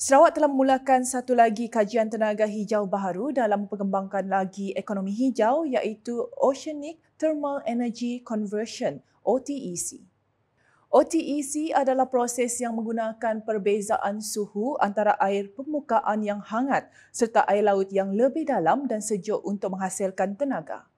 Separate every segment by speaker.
Speaker 1: Sarawak telah memulakan satu lagi kajian tenaga hijau baharu dalam mengembangkan lagi ekonomi hijau iaitu Oceanic Thermal Energy Conversion OTEC. OTEC adalah proses yang menggunakan perbezaan suhu antara air permukaan yang hangat serta air laut yang lebih dalam dan sejuk untuk menghasilkan tenaga.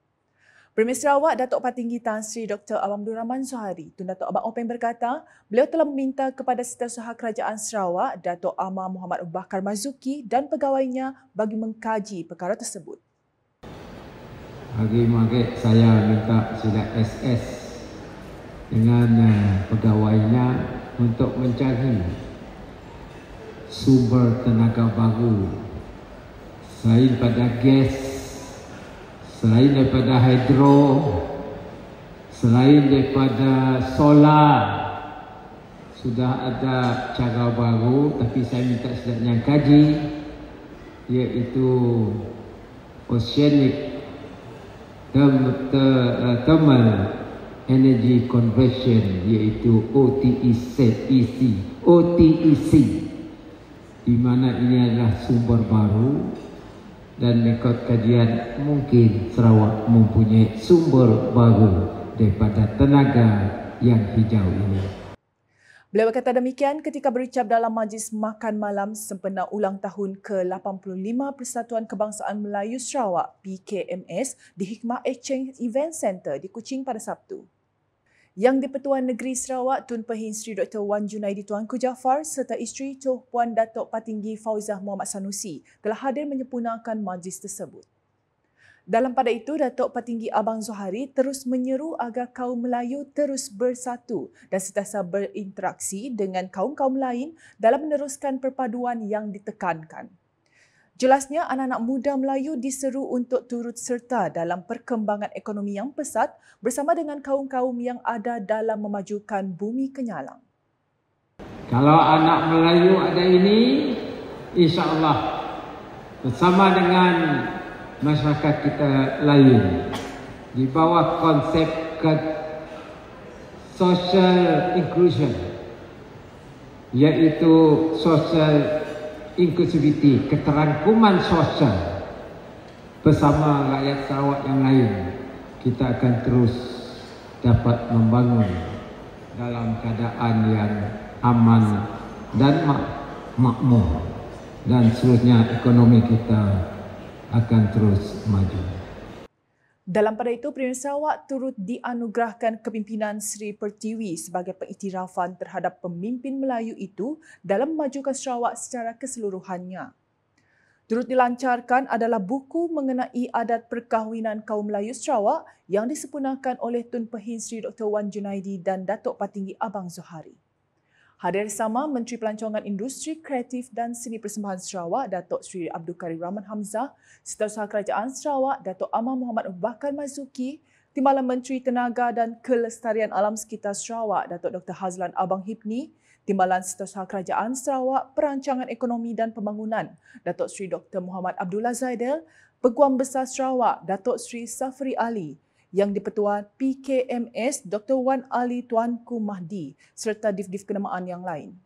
Speaker 1: Premier Sarawak Datuk Patinggi Tan Sri Dr. Abdul Rahman Zuhari, Tun Datuk Abang Openg berkata, beliau telah meminta kepada Setiausaha Kerajaan Sarawak, Datuk Amar Muhammad Bakar Mazuki dan pegawainya bagi mengkaji perkara tersebut.
Speaker 2: Hari mari saya minta sila SS dengan eh, pegawainya untuk mencari sumber tenaga baru selain pada gas selain daripada hidro selain daripada solar sudah ada cara baru tapi saya minta sedap yang kaji iaitu oceanic term, ter, uh, thermal energy conversion iaitu OTEC e OTEC di mana ini adalah sumber baru dan rekod kajian mungkin Sarawak mempunyai sumber baru daripada tenaga yang hijau ini.
Speaker 1: Beliau berkata demikian ketika berucap dalam majlis makan malam sempena ulang tahun ke-85 Persatuan Kebangsaan Melayu Sarawak PKMS di Hikmah Exchange Event Center di Kuching pada Sabtu. Yang di-Pertua Negeri Sarawak Tun Pahin Sri Dr. Wan Junaidi Tuanku Jafar serta isteri Tuh Wan Datuk Patinggi Fauzah Muhammad Sanusi telah hadir menyempurnakan majlis tersebut. Dalam pada itu, Datuk Patinggi Abang Zuhari terus menyeru agar kaum Melayu terus bersatu dan sentiasa berinteraksi dengan kaum-kaum lain dalam meneruskan perpaduan yang ditekankan. Jelasnya, anak-anak muda Melayu diseru untuk turut serta dalam perkembangan ekonomi yang pesat bersama dengan kaum-kaum yang ada dalam memajukan bumi kenyalang.
Speaker 2: Kalau anak Melayu ada ini, insyaAllah bersama dengan masyarakat kita lain di bawah konsep social inclusion iaitu social Inclusivity, keterangkuman sosial bersama rakyat Sarawak yang lain, kita akan terus dapat membangun dalam keadaan yang aman dan mak makmur dan seluruhnya ekonomi kita akan terus maju.
Speaker 1: Dalam pada itu, Premier Sarawak turut dianugerahkan kepimpinan Sri Pertiwi sebagai pengiktirafan terhadap pemimpin Melayu itu dalam memajukan Sarawak secara keseluruhannya. Turut dilancarkan adalah buku mengenai adat perkahwinan kaum Melayu Sarawak yang disempurnakan oleh Tun Pehin Sri Dr. Wan Junaidi dan Datuk Patinggi Abang Zuhari. Hadir bersama Menteri Pelancongan Industri Kreatif dan Seni Persembahan Sarawak, Datuk Sri Abdul Karim Rahman Hamzah, Setiausaha Kerajaan Sarawak, Datuk Amar Muhammad Bakar Mazuki, Timbalan Menteri Tenaga dan Kelestarian Alam Sekitar Sarawak, Datuk Dr. Hazlan Abang Hipni, Timbalan Setiausaha Kerajaan Sarawak, Perancangan Ekonomi dan Pembangunan, Datuk Sri Dr. Muhammad Abdullah Zaidel, Peguam Besar Sarawak, Datuk Sri Safri Ali, yang dipertua PKMS Dr. Wan Ali Tuanku Mahdi serta div-div kenamaan yang lain.